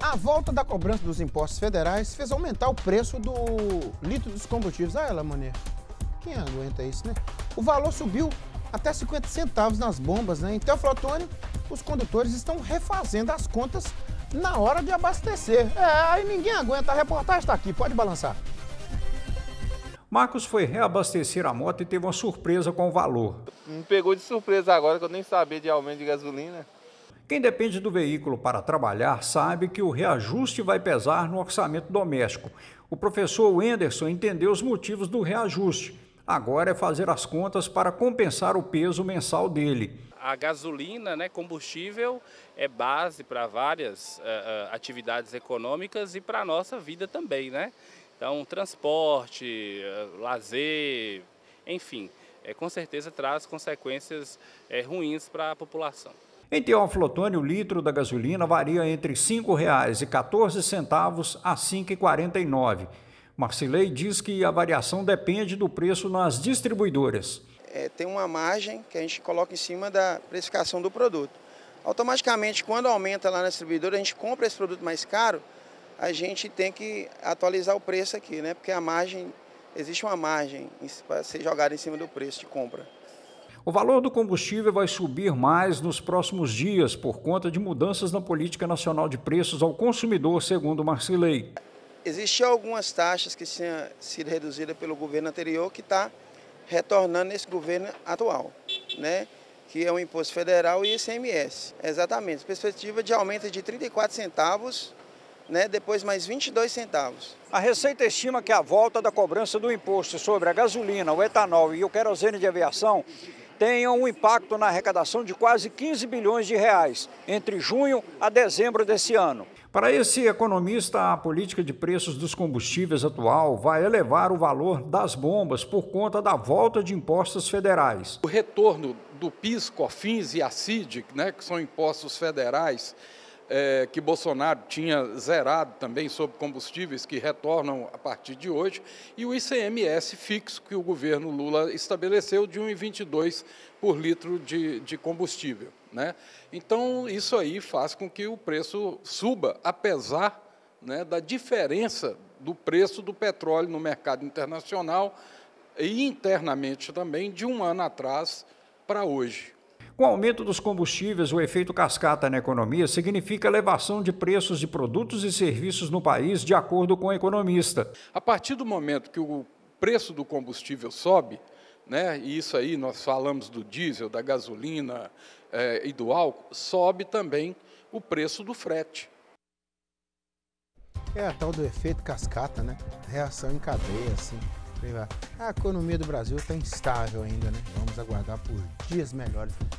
A volta da cobrança dos impostos federais fez aumentar o preço do litro dos combustíveis. Ah, ela, mané. Quem aguenta isso, né? O valor subiu até 50 centavos nas bombas, né? Em então, Teoflotone, os condutores estão refazendo as contas na hora de abastecer. É, aí ninguém aguenta. A reportagem está aqui, pode balançar. Marcos foi reabastecer a moto e teve uma surpresa com o valor. Me pegou de surpresa agora, que eu nem sabia de aumento de gasolina. Quem depende do veículo para trabalhar sabe que o reajuste vai pesar no orçamento doméstico. O professor Wenderson entendeu os motivos do reajuste. Agora é fazer as contas para compensar o peso mensal dele. A gasolina, né, combustível, é base para várias uh, atividades econômicas e para a nossa vida também, né? Então, transporte, uh, lazer, enfim, é, com certeza traz consequências é, ruins para a população. Em teoflotônio, o litro da gasolina varia entre R$ 5,14 a R$ 5,49. Marcilei diz que a variação depende do preço nas distribuidoras. É, tem uma margem que a gente coloca em cima da precificação do produto. Automaticamente, quando aumenta lá na distribuidora, a gente compra esse produto mais caro, a gente tem que atualizar o preço aqui, né? Porque a margem, existe uma margem para ser jogada em cima do preço de compra. O valor do combustível vai subir mais nos próximos dias por conta de mudanças na política nacional de preços ao consumidor, segundo Marcilei. Existem algumas taxas que tinham sido reduzidas pelo governo anterior que está retornando nesse governo atual, né? que é o Imposto Federal e ICMS. Exatamente, perspectiva de aumento de 34 centavos né, depois mais 22 centavos. A Receita estima que a volta da cobrança do imposto sobre a gasolina, o etanol e o querosene de aviação tenham um impacto na arrecadação de quase 15 bilhões de reais entre junho a dezembro desse ano. Para esse economista, a política de preços dos combustíveis atual vai elevar o valor das bombas por conta da volta de impostos federais. O retorno do PIS, COFINS e ACID, né, que são impostos federais, é, que Bolsonaro tinha zerado também sobre combustíveis que retornam a partir de hoje, e o ICMS fixo que o governo Lula estabeleceu de 1,22 por litro de, de combustível. Né? Então, isso aí faz com que o preço suba, apesar né, da diferença do preço do petróleo no mercado internacional e internamente também, de um ano atrás para hoje. Com o aumento dos combustíveis, o efeito cascata na economia significa elevação de preços de produtos e serviços no país, de acordo com o economista. A partir do momento que o preço do combustível sobe, né, e isso aí nós falamos do diesel, da gasolina é, e do álcool, sobe também o preço do frete. É a tal do efeito cascata, né? Reação em cadeia, assim. A economia do Brasil está instável ainda, né? Vamos aguardar por dias melhores.